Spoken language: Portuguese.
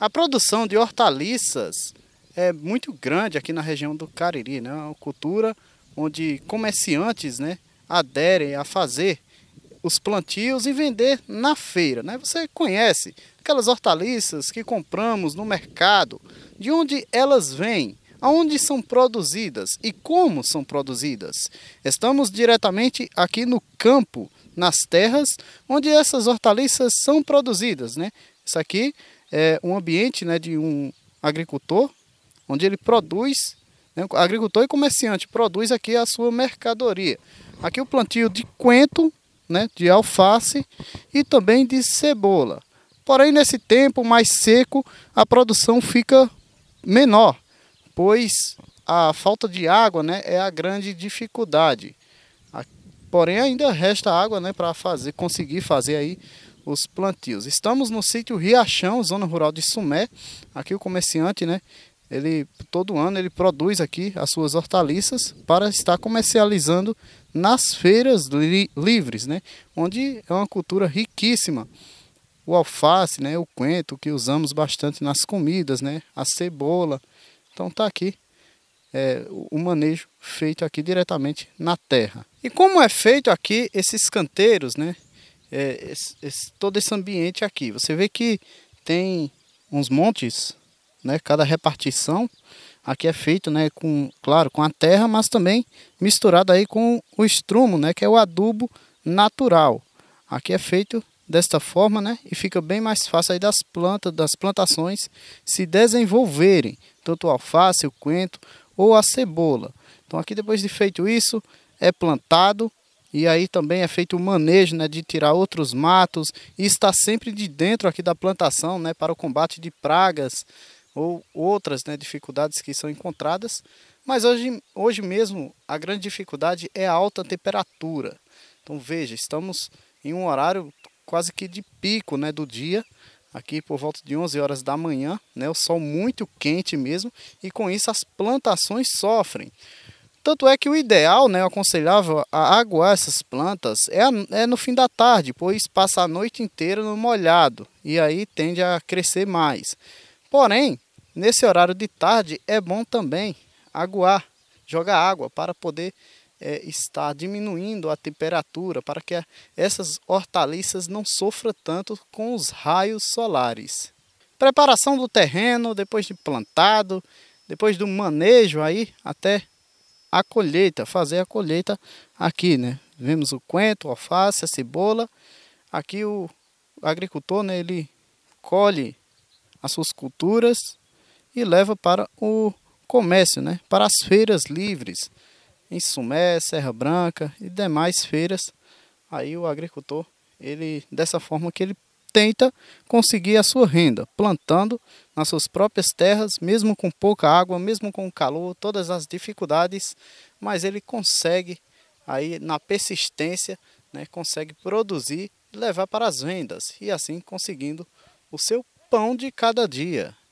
A produção de hortaliças é muito grande aqui na região do Cariri, né? É uma cultura onde comerciantes, né, aderem a fazer os plantios e vender na feira, né? Você conhece aquelas hortaliças que compramos no mercado, de onde elas vêm, aonde são produzidas e como são produzidas. Estamos diretamente aqui no campo, nas terras onde essas hortaliças são produzidas, né? Isso aqui é, um ambiente né, de um agricultor, onde ele produz, né, agricultor e comerciante, produz aqui a sua mercadoria. Aqui o plantio de quento né, de alface e também de cebola. Porém, nesse tempo mais seco, a produção fica menor, pois a falta de água né, é a grande dificuldade. Porém, ainda resta água né, para fazer, conseguir fazer aí os plantios. Estamos no sítio Riachão, zona rural de Sumé. Aqui o comerciante, né? Ele todo ano ele produz aqui as suas hortaliças para estar comercializando nas feiras li livres, né? Onde é uma cultura riquíssima. O alface, né, o quento que usamos bastante nas comidas, né, a cebola. Então tá aqui é, o manejo feito aqui diretamente na terra. E como é feito aqui esses canteiros, né? é, esse, esse, todo esse ambiente aqui. Você vê que tem uns montes, né? Cada repartição aqui é feito, né? Com, claro, com a terra, mas também misturado aí com o estrumo, né? Que é o adubo natural. Aqui é feito desta forma, né? E fica bem mais fácil aí das plantas, das plantações se desenvolverem, tanto o alface, o coentro ou a cebola. Então aqui depois de feito isso, é plantado e aí também é feito o manejo né, de tirar outros matos e está sempre de dentro aqui da plantação né, para o combate de pragas ou outras né, dificuldades que são encontradas. Mas hoje, hoje mesmo a grande dificuldade é a alta temperatura. Então veja, estamos em um horário quase que de pico né, do dia, aqui por volta de 11 horas da manhã, né, o sol muito quente mesmo, e com isso as plantações sofrem. Tanto é que o ideal, né, aconselhava a aguar essas plantas é, é no fim da tarde, pois passa a noite inteira no molhado e aí tende a crescer mais. Porém, nesse horário de tarde é bom também aguar, jogar água para poder é, estar diminuindo a temperatura, para que essas hortaliças não sofram tanto com os raios solares. Preparação do terreno, depois de plantado, depois do manejo aí até a colheita, fazer a colheita aqui, né? Vemos o coentro, alface, a cebola. Aqui o agricultor, né, ele colhe as suas culturas e leva para o comércio, né? Para as feiras livres em Sumé, Serra Branca e demais feiras. Aí o agricultor, ele dessa forma que ele tenta conseguir a sua renda, plantando nas suas próprias terras, mesmo com pouca água, mesmo com calor, todas as dificuldades, mas ele consegue aí na persistência, né, consegue produzir e levar para as vendas e assim conseguindo o seu pão de cada dia.